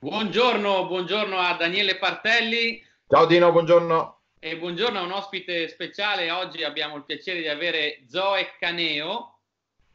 Buongiorno, buongiorno a Daniele Partelli. Ciao Dino, buongiorno. E buongiorno a un ospite speciale. Oggi abbiamo il piacere di avere Zoe Caneo.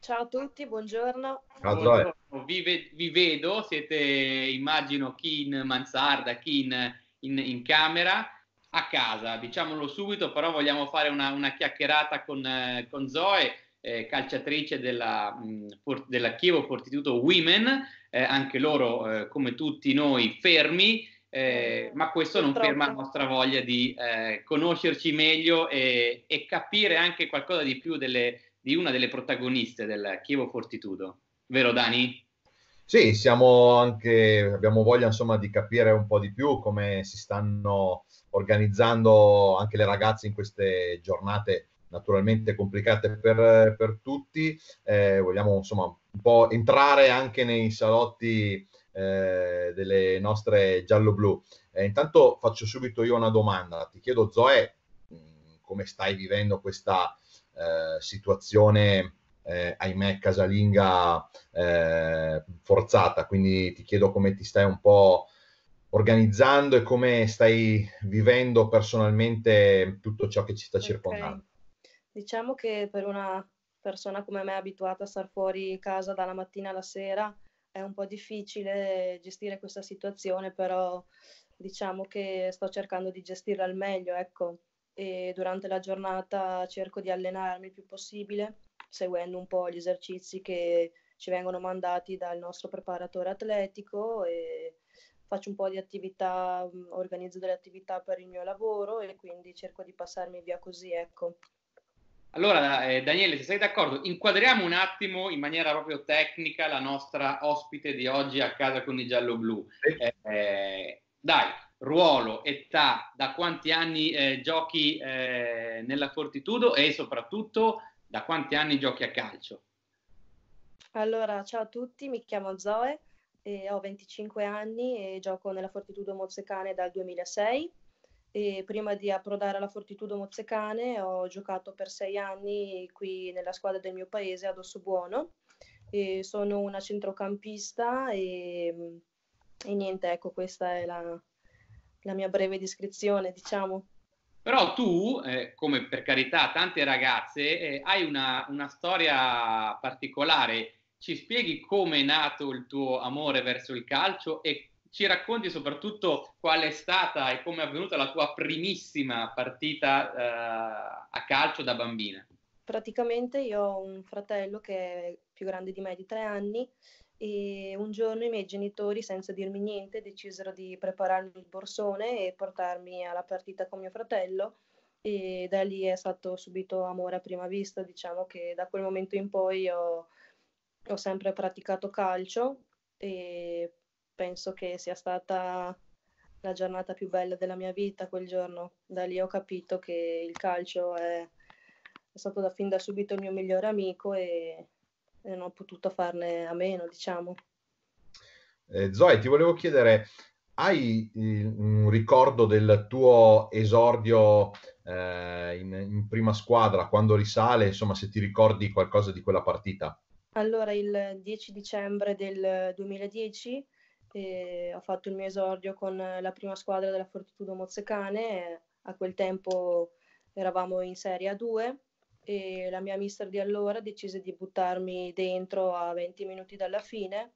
Ciao a tutti, buongiorno. Ciao buongiorno. Zoe. Vi, ve- vi, vedo, siete immagino chi in mansarda, chi in, in, in, camera, a casa, diciamolo subito, però vogliamo fare una, una chiacchierata con, eh, con Zoe eh, calciatrice della, mh, mm, della, Chievo Fortitudo Women, eh, anche loro eh, come tutti noi fermi, eh, ma questo non ferma la nostra voglia di eh, conoscerci meglio e, e, capire anche qualcosa di più delle, di una delle protagoniste della Chievo Fortitudo. Vero Dani? Sì, siamo anche, abbiamo voglia insomma di capire un po' di più come si stanno organizzando anche le ragazze in queste giornate naturalmente complicate per, per tutti. Eh, vogliamo insomma un po' entrare anche nei salotti eh, delle nostre giallo-blu. Eh, intanto faccio subito io una domanda. Ti chiedo, Zoe, come stai vivendo questa eh, situazione? eh, ahimè casalinga eh, forzata, quindi ti chiedo come ti stai un po' organizzando e come stai vivendo personalmente tutto ciò che ci sta okay. circondando. Diciamo che per una persona come me abituata a star fuori casa dalla mattina alla sera è un po' difficile gestire questa situazione, però diciamo che sto cercando di gestirla al meglio, ecco, e durante la giornata cerco di allenarmi il più possibile, seguendo un po' gli esercizi che ci vengono mandati dal nostro preparatore atletico e faccio un po' di attività, organizzo delle attività per il mio lavoro e quindi cerco di passarmi via così, ecco. Allora, eh, Daniele, se sei d'accordo, inquadriamo un attimo in maniera proprio tecnica la nostra ospite di oggi a casa con i giallo-blu. Eh, eh, dai, ruolo, età, da quanti anni eh, giochi eh, nella Fortitudo e soprattutto da quanti anni giochi a calcio? Allora, ciao a tutti, mi chiamo Zoe, eh, ho 25 anni e gioco nella Fortitudo Mozzecane dal 2006 e prima di approdare alla Fortitudo Mozzecane ho giocato per sei anni qui nella squadra del mio paese ad Ossobuono. E sono una centrocampista e, e niente, ecco, questa è la, la, mia breve descrizione, diciamo. Però tu, eh, come per carità tante ragazze, eh, hai una, una storia particolare. Ci spieghi come è nato il tuo amore verso il calcio e ci racconti soprattutto qual è stata e come è avvenuta la tua primissima partita eh, a calcio da bambina. Praticamente io ho un fratello che è più grande di me di tre anni e un giorno i miei genitori, senza dirmi niente, decisero di prepararmi il borsone e portarmi alla partita con mio fratello e da lì è stato subito amore a prima vista, diciamo che da quel momento in poi ho, ho sempre praticato calcio e penso che sia stata la giornata più bella della mia vita quel giorno. Da lì ho capito che il calcio è, è stato da fin da subito il mio migliore amico e, e non ho potuto farne a meno, diciamo. Eh, Zoe, ti volevo chiedere, hai eh, un ricordo del tuo esordio eh, in, in, prima squadra, quando risale, insomma, se ti ricordi qualcosa di quella partita? Allora, il 10 dicembre del 2010 ho fatto il mio esordio con la prima squadra della Fortitudo Mozzecane, a quel tempo eravamo in Serie A2 e la mia mister di allora decise di buttarmi dentro a 20 minuti dalla fine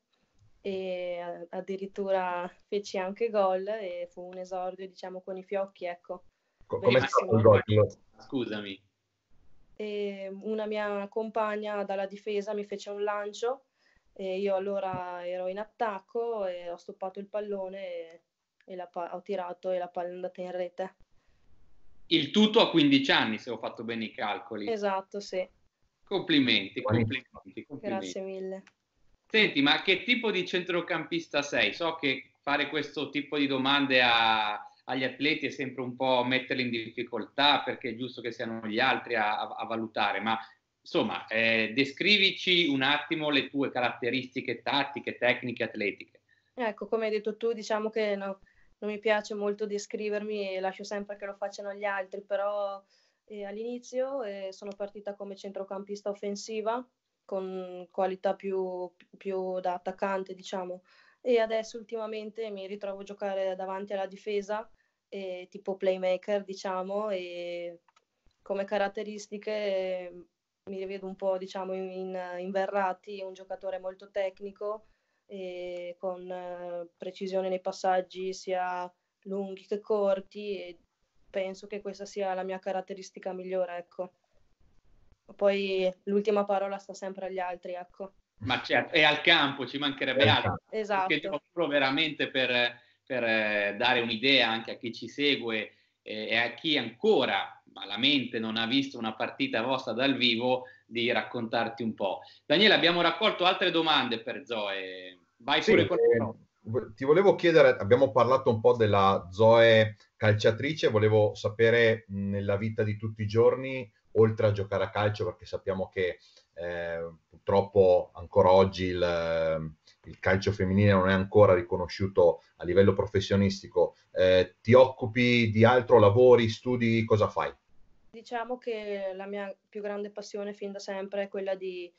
e addirittura feci anche gol e fu un esordio diciamo con i fiocchi ecco Co- come il gol? scusami e una mia compagna dalla difesa mi fece un lancio e io allora ero in attacco e ho stoppato il pallone e, e pa- ho tirato e la palla è andata in rete. Il tutto a 15 anni, se ho fatto bene i calcoli. Esatto, sì. Complimenti, complimenti, complimenti. Grazie mille. Senti, ma che tipo di centrocampista sei? So che fare questo tipo di domande a, agli atleti è sempre un po' metterli in difficoltà perché è giusto che siano gli altri a, a, a valutare, ma Insomma, eh, descrivici un attimo le tue caratteristiche tattiche, tecniche, atletiche. Ecco, come hai detto tu, diciamo che no, non mi piace molto descrivermi e lascio sempre che lo facciano gli altri, però eh, all'inizio eh, sono partita come centrocampista offensiva, con qualità più, più da attaccante, diciamo. E adesso ultimamente mi ritrovo a giocare davanti alla difesa, eh, tipo playmaker, diciamo, e come caratteristiche mi rivedo un po' diciamo in, in Verratti, è un giocatore molto tecnico, con eh, precisione nei passaggi sia lunghi che corti e penso che questa sia la mia caratteristica migliore, ecco. Poi l'ultima parola sta sempre agli altri, ecco. Ma certo, e al campo ci mancherebbe esatto. altro. Esatto. Perché proprio veramente per, per eh, dare un'idea anche a chi ci segue eh, e a chi ancora ma la mente non ha visto una partita vostra dal vivo, di raccontarti un po'. Daniele, abbiamo raccolto altre domande per Zoe. Vai sì, pure con eh, Ti volevo chiedere, abbiamo parlato un po' della Zoe calciatrice, volevo sapere nella vita di tutti i giorni, oltre a giocare a calcio, perché sappiamo che eh, purtroppo ancora oggi il, il, calcio femminile non è ancora riconosciuto a livello professionistico, eh, ti occupi di altro, lavori, studi, cosa fai? diciamo che la mia più grande passione fin da sempre è quella di,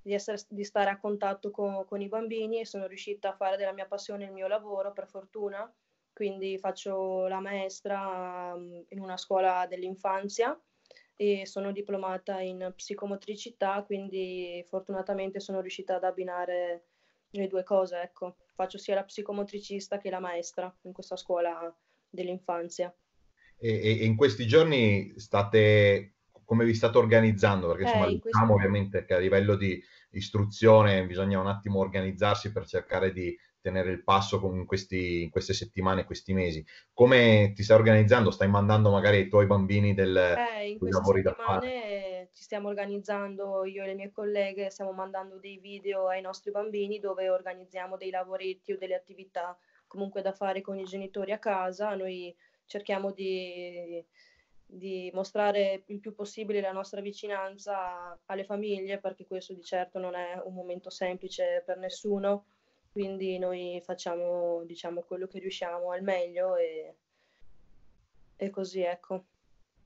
di, essere, di stare a contatto con, con, i bambini e sono riuscita a fare della mia passione il mio lavoro, per fortuna. Quindi faccio la maestra mm, in una scuola dell'infanzia e sono diplomata in psicomotricità, quindi fortunatamente sono riuscita ad abbinare le due cose, ecco. Faccio sia la psicomotricista che la maestra in questa scuola dell'infanzia. E, e, in questi giorni state, come vi state organizzando? Perché eh, in diciamo questo... ovviamente che a livello di istruzione bisogna un attimo organizzarsi per cercare di tenere il passo con questi, queste settimane, questi mesi. Come ti stai organizzando? Stai mandando magari ai tuoi bambini del, eh, dei lavori da fare? Ci stiamo organizzando, io e le mie colleghe, stiamo mandando dei video ai nostri bambini dove organizziamo dei lavoretti o delle attività comunque da fare con i genitori a casa. Noi cerchiamo di, di mostrare il più possibile la nostra vicinanza alle famiglie, perché questo di certo non è un momento semplice per nessuno, quindi noi facciamo diciamo, quello che riusciamo al meglio e, e così ecco.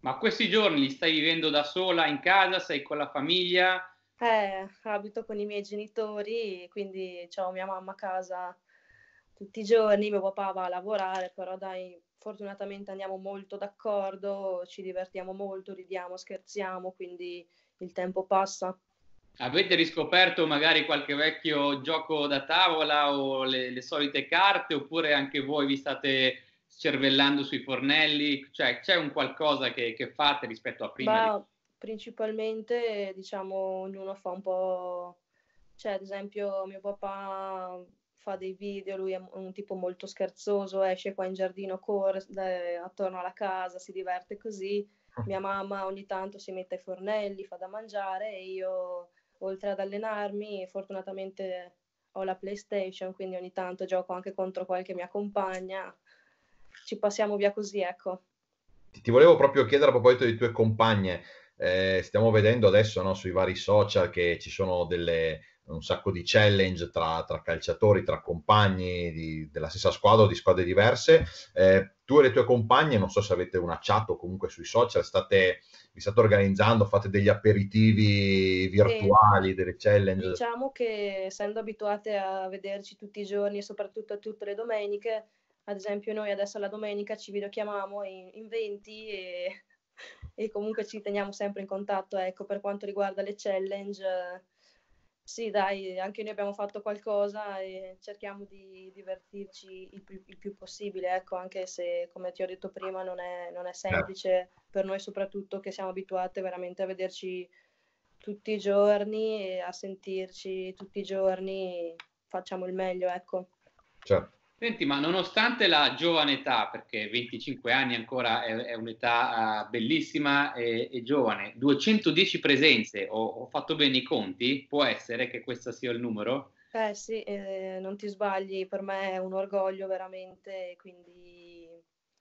Ma questi giorni li stai vivendo da sola in casa, sei con la famiglia? Eh, abito con i miei genitori, quindi ho mia mamma a casa tutti i giorni, mio papà va a lavorare, però dai, fortunatamente andiamo molto d'accordo, ci divertiamo molto, ridiamo, scherziamo, quindi il tempo passa. Avete riscoperto magari qualche vecchio gioco da tavola o le, le, solite carte oppure anche voi vi state cervellando sui fornelli? Cioè c'è un qualcosa che, che fate rispetto a prima? Bah, principalmente diciamo ognuno fa un po'... Cioè ad esempio mio papà fa dei video, lui è un tipo molto scherzoso, esce qua in giardino, corre eh, attorno alla casa, si diverte così. Ah. Mia mamma ogni tanto si mette ai fornelli, fa da mangiare e io, oltre ad allenarmi, fortunatamente ho la PlayStation, quindi ogni tanto gioco anche contro qualche mia compagna. Ci passiamo via così, ecco. Ti volevo proprio chiedere a proposito delle tue compagne. Eh, stiamo vedendo adesso no, sui vari social che ci sono delle, un sacco di challenge tra, tra calciatori, tra compagni di, della stessa squadra o di squadre diverse. Eh, tu e le tue compagne, non so se avete una chat o comunque sui social, state, vi state organizzando, fate degli aperitivi virtuali, sì. delle challenge. Diciamo che essendo abituate a vederci tutti i giorni e soprattutto tutte le domeniche, ad esempio noi adesso alla domenica ci videochiamiamo in, in 20 e, e comunque ci teniamo sempre in contatto. Ecco, per quanto riguarda le challenge sì, dai, anche noi abbiamo fatto qualcosa e cerchiamo di divertirci il più, il più possibile, ecco, anche se, come ti ho detto prima, non è, non è certo. semplice sì. per noi, soprattutto che siamo abituate veramente a vederci tutti i giorni e a sentirci tutti i giorni, facciamo il meglio, ecco. Certo. Senti, ma nonostante la giovane età, perché 25 anni ancora è, è un'età ah, bellissima e, e, giovane, 210 presenze, ho, ho, fatto bene i conti? Può essere che questo sia il numero? Eh sì, eh, non ti sbagli, per me è un orgoglio veramente, quindi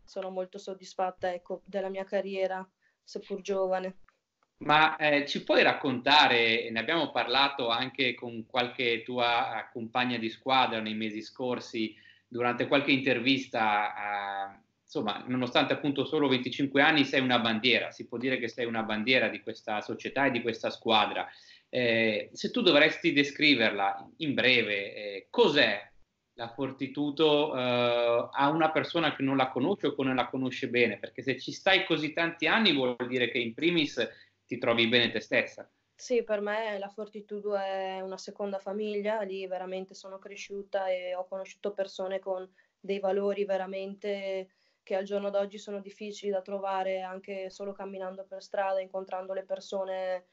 sono molto soddisfatta ecco, della mia carriera, seppur giovane. Ma eh, ci puoi raccontare, ne abbiamo parlato anche con qualche tua ah, compagna di squadra nei mesi scorsi, durante qualche intervista, a, insomma, nonostante appunto solo 25 anni, sei una bandiera, si può dire che sei una bandiera di questa società e di questa squadra. Eh, se tu dovresti descriverla in breve, eh, cos'è la Fortitudo eh, a una persona che non la conosce o che non la conosce bene? Perché se ci stai così tanti anni vuol dire che in primis ti trovi bene te stessa. Sì, per me la Fortitudo è una seconda famiglia, lì veramente sono cresciuta e ho conosciuto persone con dei valori veramente che al giorno d'oggi sono difficili da trovare anche solo camminando per strada, incontrando le persone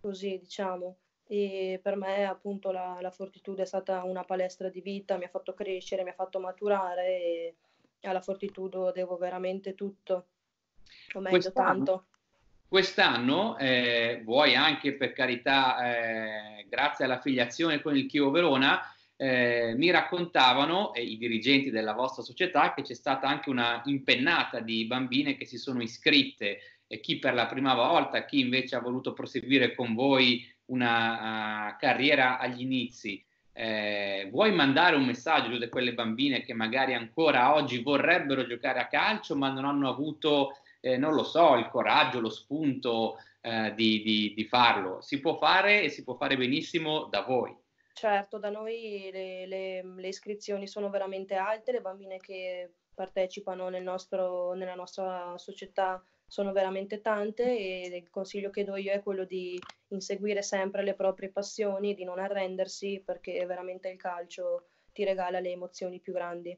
così, diciamo. E per me appunto la, la Fortitudo è stata una palestra di vita, mi ha fatto crescere, mi ha fatto maturare e alla Fortitudo devo veramente tutto, o meglio quest'anno, tanto. Quest'anno, eh, vuoi anche per carità, eh, grazie all'affiliazione con il Chio Verona, eh, mi raccontavano eh, i dirigenti della vostra società che c'è stata anche una impennata di bambine che si sono iscritte, e chi per la prima volta, chi invece ha voluto proseguire con voi una uh, carriera agli inizi. Eh, vuoi mandare un messaggio a quelle bambine che magari ancora oggi vorrebbero giocare a calcio ma non hanno avuto eh, non lo so, il coraggio, lo spunto eh, di, di, di, farlo. Si può fare e si può fare benissimo da voi. Certo, da noi le, le, le iscrizioni sono veramente alte, le bambine che partecipano nel nostro, nella nostra società sono veramente tante e il consiglio che do io è quello di inseguire sempre le proprie passioni, di non arrendersi perché veramente il calcio ti regala le emozioni più grandi.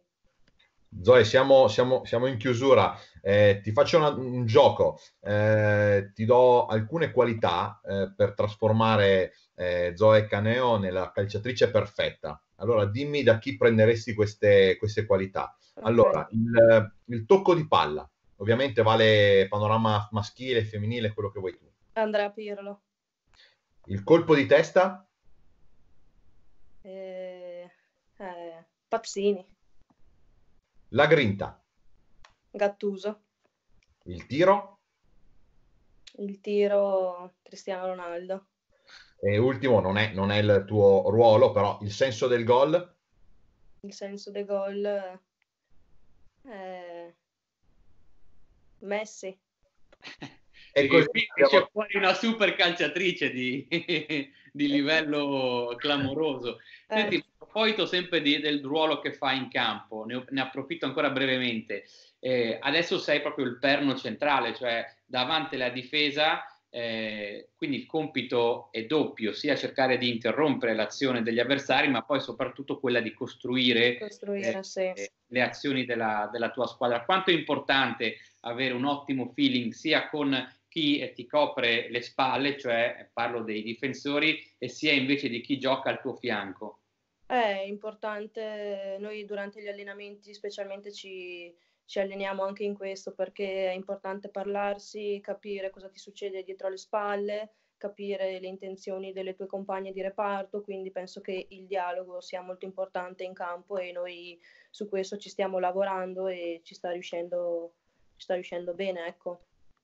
Zoe, siamo, siamo, siamo, in chiusura. Eh, ti faccio una, un gioco, eh, ti do alcune qualità eh, per trasformare eh, Zoe Caneo nella calciatrice perfetta. Allora, dimmi da chi prenderesti queste, queste qualità. Okay. Allora, il, il, tocco di palla, ovviamente vale panorama maschile, femminile, quello che vuoi tu. Andrea Pirlo. Il colpo di testa? Eh, eh, Pazzini. La grinta. Gattuso. Il tiro. Il tiro Cristiano Ronaldo. E ultimo, non è, non è il tuo ruolo, però il senso del gol. Il senso del gol. Eh... Messi. E così c'è fuori una super calciatrice di, di eh, livello clamoroso. Eh. Senti, a proposito sempre di, del ruolo che fa in campo, ne, ne approfitto ancora brevemente. Eh, adesso sei proprio il perno centrale, cioè davanti alla difesa, eh, quindi il compito è doppio, sia cercare di interrompere l'azione degli avversari, ma poi soprattutto quella di costruire, costruire eh, sì. Eh, le azioni della, della tua squadra. Quanto è importante avere un ottimo feeling sia con chi ti copre le spalle, cioè parlo dei difensori, e sia invece di chi gioca al tuo fianco? È importante, noi durante gli allenamenti specialmente ci, ci alleniamo anche in questo perché è importante parlarsi, capire cosa ti succede dietro le spalle, capire le intenzioni delle tue compagne di reparto, quindi penso che il dialogo sia molto importante in campo e noi su questo ci stiamo lavorando e ci sta riuscendo, ci sta riuscendo bene. Ecco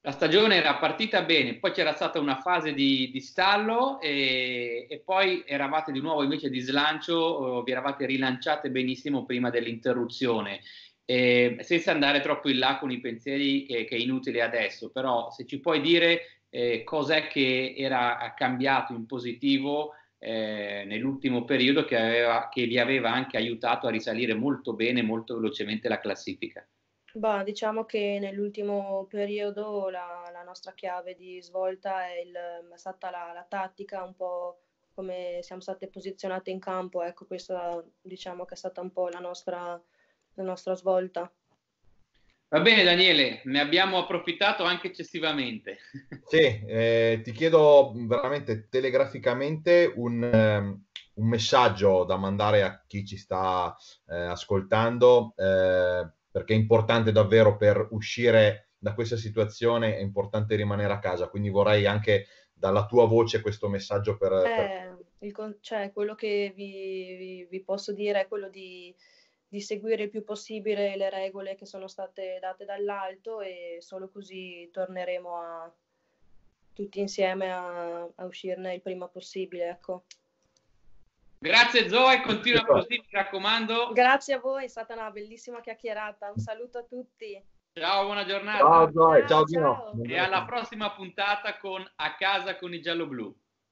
la stagione era partita bene, poi c'era stata una fase di, di stallo e, e, poi eravate di nuovo invece di slancio, oh, vi eravate rilanciate benissimo prima dell'interruzione, e, senza andare troppo in là con i pensieri che, che è inutile adesso, però se ci puoi dire eh, cos'è che era cambiato in positivo eh, nell'ultimo periodo che, aveva, che vi aveva anche aiutato a risalire molto bene, molto velocemente la classifica. Bah, diciamo che nell'ultimo periodo la, la nostra chiave di svolta è, il, è stata la, la, tattica, un po' come siamo state posizionate in campo, ecco questa diciamo che è stata un po' la nostra, la nostra svolta. Va bene Daniele, ne abbiamo approfittato anche eccessivamente. Sì, eh, ti chiedo veramente telegraficamente un, um, un, messaggio da mandare a chi ci sta eh, ascoltando. Eh, perché è importante davvero per uscire da questa situazione, è importante rimanere a casa, quindi vorrei anche dalla tua voce questo messaggio per... per... Eh, il, cioè, quello che vi, vi, vi, posso dire è quello di, di seguire il più possibile le regole che sono state date dall'alto e solo così torneremo a, tutti insieme a, a, uscirne il prima possibile, ecco. Grazie Zoe, continua così, mi raccomando. Grazie a voi, è stata una bellissima chiacchierata. Un saluto a tutti. Ciao, buona giornata. Ciao Zoe, ciao, ciao. ciao. E alla prossima puntata con A casa con i giallo blu.